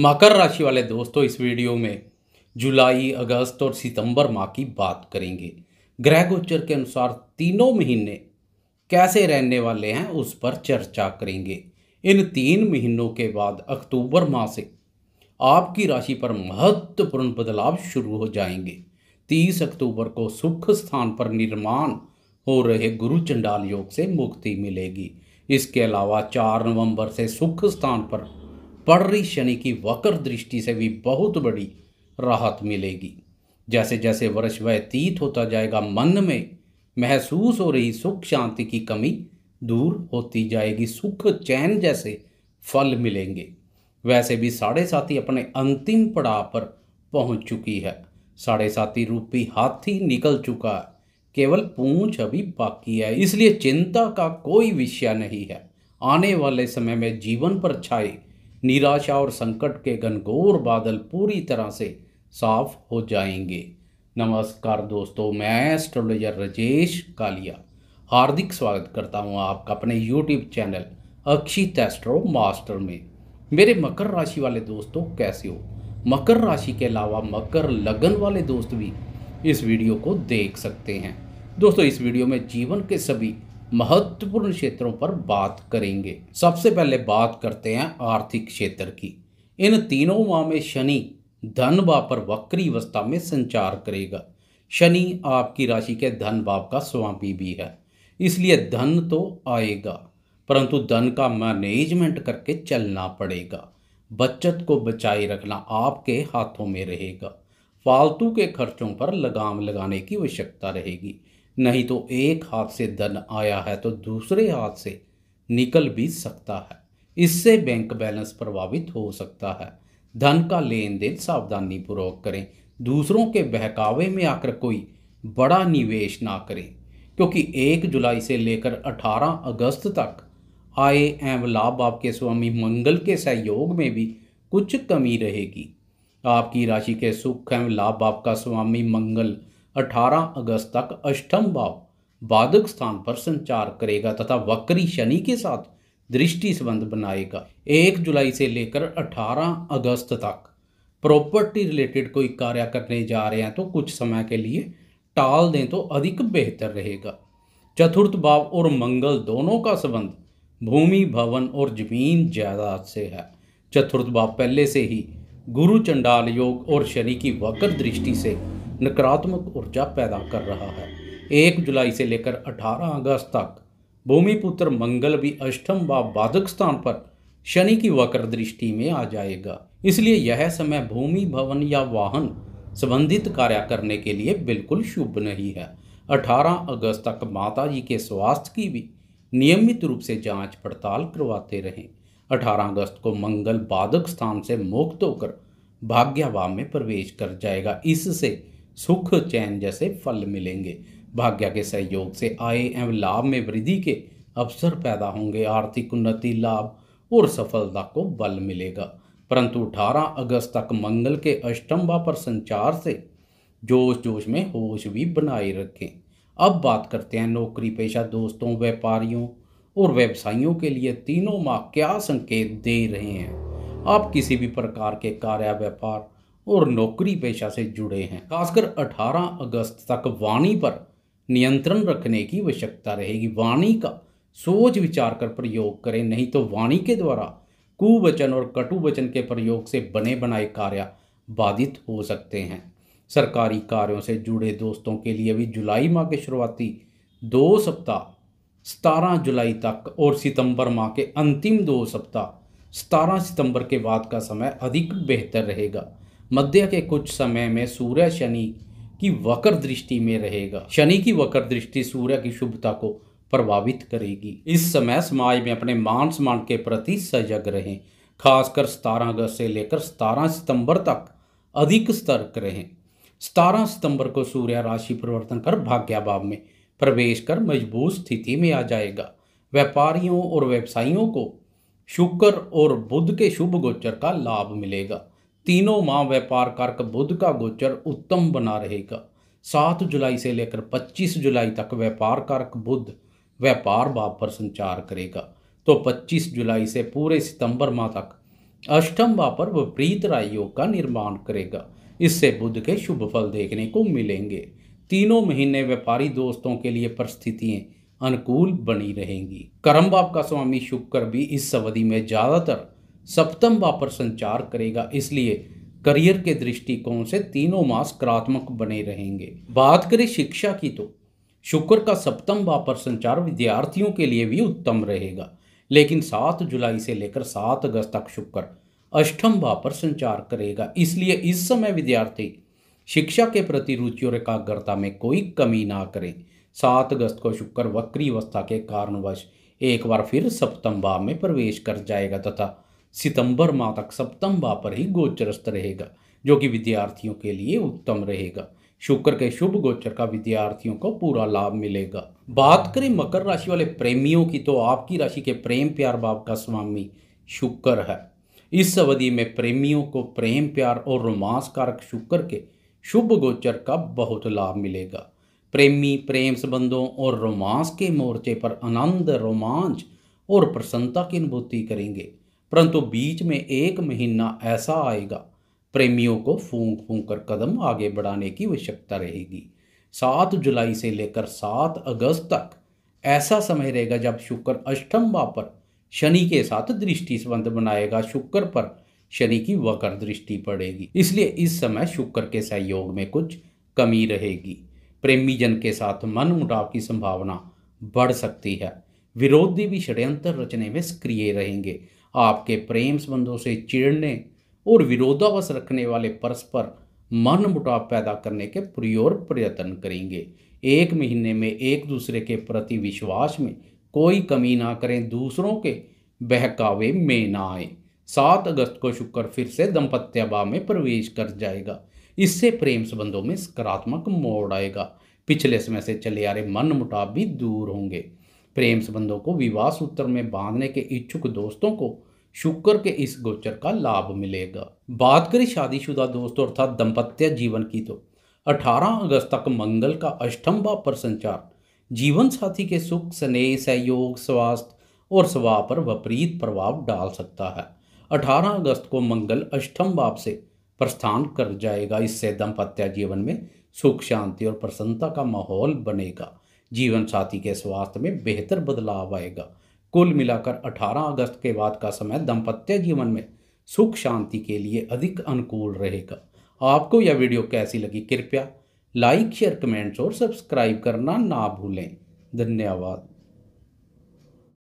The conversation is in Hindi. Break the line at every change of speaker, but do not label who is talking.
मकर राशि वाले दोस्तों इस वीडियो में जुलाई अगस्त और सितंबर माह की बात करेंगे ग्रह गोचर के अनुसार तीनों महीने कैसे रहने वाले हैं उस पर चर्चा करेंगे इन तीन महीनों के बाद अक्टूबर माह से आपकी राशि पर महत्वपूर्ण बदलाव शुरू हो जाएंगे तीस अक्टूबर को सुख स्थान पर निर्माण हो रहे गुरु चंडाल योग से मुक्ति मिलेगी इसके अलावा चार नवंबर से सुख स्थान पर पढ़ रही शनि की वक्र दृष्टि से भी बहुत बड़ी राहत मिलेगी जैसे जैसे वर्ष व्यतीत होता जाएगा मन में महसूस हो रही सुख शांति की कमी दूर होती जाएगी सुख चैन जैसे फल मिलेंगे वैसे भी साढ़े साथी अपने अंतिम पड़ाव पर पहुंच चुकी है साढ़े साथी रूपी हाथी निकल चुका है केवल पूंछ अभी बाकी है इसलिए चिंता का कोई विषय नहीं है आने वाले समय में जीवन पर छाई निराशा और संकट के घनघोर बादल पूरी तरह से साफ हो जाएंगे नमस्कार दोस्तों मैं एस्ट्रोलॉजर रजेश कालिया हार्दिक स्वागत करता हूं आपका अपने YouTube channel Akshit astro master में मेरे मकर राशि वाले दोस्तों कैसे हो मकर राशि के अलावा मकर लगन वाले दोस्त भी इस वीडियो को देख सकते हैं दोस्तों इस वीडियो में जीवन के सभी महत्वपूर्ण क्षेत्रों पर बात करेंगे सबसे पहले बात करते हैं आर्थिक क्षेत्र की इन तीनों माह में शनि धन भाव पर वक्री अवस्था में संचार करेगा शनि आपकी राशि के धन भाव का स्वामी भी है इसलिए धन तो आएगा परंतु धन का मैनेजमेंट करके चलना पड़ेगा बचत को बचाए रखना आपके हाथों में रहेगा फालतू के खर्चों पर लगाम लगाने की आवश्यकता रहेगी नहीं तो एक हाथ से धन आया है तो दूसरे हाथ से निकल भी सकता है इससे बैंक बैलेंस प्रभावित हो सकता है धन का लेन देन सावधानीपूर्वक करें दूसरों के बहकावे में आकर कोई बड़ा निवेश ना करें क्योंकि एक जुलाई से लेकर 18 अगस्त तक आए एवं लाभ आपके स्वामी मंगल के सहयोग में भी कुछ कमी रहेगी आपकी राशि के सुख एवं लाभ आपका स्वामी मंगल 18 अगस्त तक अष्टम भाव बाधक स्थान पर संचार करेगा तथा वक्री शनि के साथ दृष्टि संबंध बनाएगा एक जुलाई से लेकर 18 अगस्त तक प्रॉपर्टी रिलेटेड कोई कार्य करने जा रहे हैं तो कुछ समय के लिए टाल दें तो अधिक बेहतर रहेगा चतुर्थ भाव और मंगल दोनों का संबंध भूमि भवन और जमीन जायदाद से है चतुर्थ भाव पहले से ही गुरु चंडाल योग और शनि की वक्र दृष्टि से नकारात्मक ऊर्जा पैदा कर रहा है एक जुलाई से लेकर 18 अगस्त तक भूमिपुत्र मंगल भी अष्टम व बाधक स्थान पर शनि की वक्र दृष्टि में आ जाएगा इसलिए यह समय भूमि भवन या वाहन संबंधित कार्य करने के लिए बिल्कुल शुभ नहीं है 18 अगस्त तक माता जी के स्वास्थ्य की भी नियमित रूप से जांच पड़ताल करवाते रहें 18 अगस्त को मंगल बाधक स्थान से मुक्त होकर भाग्यावा में प्रवेश कर जाएगा इससे सुख चैन जैसे फल मिलेंगे भाग्य के सहयोग से आए एवं लाभ में वृद्धि के अवसर पैदा होंगे आर्थिक उन्नति लाभ और सफलता को बल मिलेगा परंतु 18 अगस्त तक मंगल के अष्टम पर संचार से जोश जोश में होश भी बनाए रखें अब बात करते हैं नौकरी पेशा दोस्तों व्यापारियों और व्यवसायियों के लिए तीनों माह क्या संकेत दे रहे हैं आप किसी भी प्रकार के कार्य व्यापार और नौकरी पेशा से जुड़े हैं खासकर 18 अगस्त तक वाणी पर नियंत्रण रखने की आवश्यकता रहेगी वाणी का सोच विचार कर प्रयोग करें नहीं तो वाणी के द्वारा कुवचन और कटु वचन के प्रयोग से बने बनाए कार्य बाधित हो सकते हैं सरकारी कार्यों से जुड़े दोस्तों के लिए भी जुलाई माह के शुरुआती दो सप्ताह सतारह जुलाई तक और सितंबर माह के अंतिम दो सप्ताह सतारह सितंबर के बाद का समय अधिक बेहतर रहेगा मध्य के कुछ समय में सूर्य शनि की वक्र दृष्टि में रहेगा शनि की वक्र दृष्टि सूर्य की शुभता को प्रभावित करेगी इस समय समाज में अपने मान सम्मान के प्रति सजग रहें खासकर सतारह अगस्त से लेकर सतारह सितंबर तक अधिक सतर्क रहें सतारह सितंबर को सूर्य राशि परिवर्तन कर भाग्याभाव में प्रवेश कर मजबूत स्थिति में आ जाएगा व्यापारियों और व्यवसायियों को शुक्र और बुध के शुभ गोचर का लाभ मिलेगा तीनों माह व्यापार कारक बुध का गोचर उत्तम बना रहेगा सात जुलाई से लेकर पच्चीस जुलाई तक व्यापार कारक बुध व्यापार भाव पर संचार करेगा तो पच्चीस जुलाई से पूरे सितंबर माह तक अष्टम भाव पर विपरीत रायोग का निर्माण करेगा इससे बुध के शुभ फल देखने को मिलेंगे तीनों महीने व्यापारी दोस्तों के लिए परिस्थितियाँ अनुकूल बनी रहेंगी करम बाप का स्वामी शुक्र भी इस अवधि में ज़्यादातर सप्तम वापर संचार करेगा इसलिए करियर के दृष्टिकोण से तीनों मास करात्मक बने रहेंगे बात करें शिक्षा की तो शुक्र का सप्तम वापर संचार विद्यार्थियों के लिए भी उत्तम रहेगा लेकिन सात जुलाई से लेकर सात अगस्त तक शुक्र अष्टम वापर संचार करेगा इसलिए इस समय विद्यार्थी शिक्षा के प्रति रुचि और एकाग्रता में कोई कमी ना करें सात अगस्त को शुक्र वक्री अवस्था के कारणवश एक बार फिर सप्तम भाव में प्रवेश कर जाएगा तथा सितंबर माह तक सप्तम भाव पर ही गोचरस्त रहेगा जो कि विद्यार्थियों के लिए उत्तम रहेगा शुक्र के शुभ गोचर का विद्यार्थियों को पूरा लाभ मिलेगा बात करें मकर राशि वाले प्रेमियों की तो आपकी राशि के प्रेम प्यार भाव का स्वामी शुक्र है इस अवधि में प्रेमियों को प्रेम प्यार और रोमांस कारक शुक्र के शुभ गोचर का बहुत लाभ मिलेगा प्रेमी प्रेम संबंधों और रोमांस के मोर्चे पर आनंद रोमांच और प्रसन्नता की अनुभूति करेंगे परंतु बीच में एक महीना ऐसा आएगा प्रेमियों को फूंक फूंक कर कदम आगे बढ़ाने की आवश्यकता रहेगी सात जुलाई से लेकर सात अगस्त तक ऐसा समय रहेगा जब शुक्र अष्टम भाव पर शनि के साथ दृष्टि संबंध बनाएगा शुक्र पर शनि की वक्र दृष्टि पड़ेगी इसलिए इस समय शुक्र के सहयोग में कुछ कमी रहेगी प्रेमी जन के साथ मन मुटाव की संभावना बढ़ सकती है विरोधी भी षड्यंत्र रचने में सक्रिय रहेंगे आपके प्रेम संबंधों से चिड़ने और विरोधावश रखने वाले परस्पर मन मुटाव पैदा करने के प्रयोर प्रयत्न करेंगे एक महीने में एक दूसरे के प्रति विश्वास में कोई कमी ना करें दूसरों के बहकावे में ना आए सात अगस्त को शुक्र फिर से दंपत्याभा में प्रवेश कर जाएगा इससे प्रेम संबंधों में सकारात्मक मोड़ आएगा पिछले समय से चले आ रहे मन मुटाव भी दूर होंगे प्रेम संबंधों को विवाह सूत्र में बांधने के इच्छुक दोस्तों को शुक्र के इस गोचर का लाभ मिलेगा बात करें शादीशुदा दोस्तों अर्थात दंपत्य जीवन की तो 18 अगस्त तक मंगल का अष्टम भाव पर संचार जीवन साथी के सुख स्नेह सहयोग स्वास्थ्य और स्वभाव पर विपरीत प्रभाव डाल सकता है 18 अगस्त को मंगल अष्टम भाव से प्रस्थान कर जाएगा इससे दंपत्य जीवन में सुख शांति और प्रसन्नता का माहौल बनेगा जीवन साथी के स्वास्थ्य में बेहतर बदलाव आएगा कुल मिलाकर 18 अगस्त के बाद का समय दाम्पत्य जीवन में सुख शांति के लिए अधिक अनुकूल रहेगा आपको यह वीडियो कैसी लगी कृपया लाइक शेयर कमेंट्स और सब्सक्राइब करना ना भूलें धन्यवाद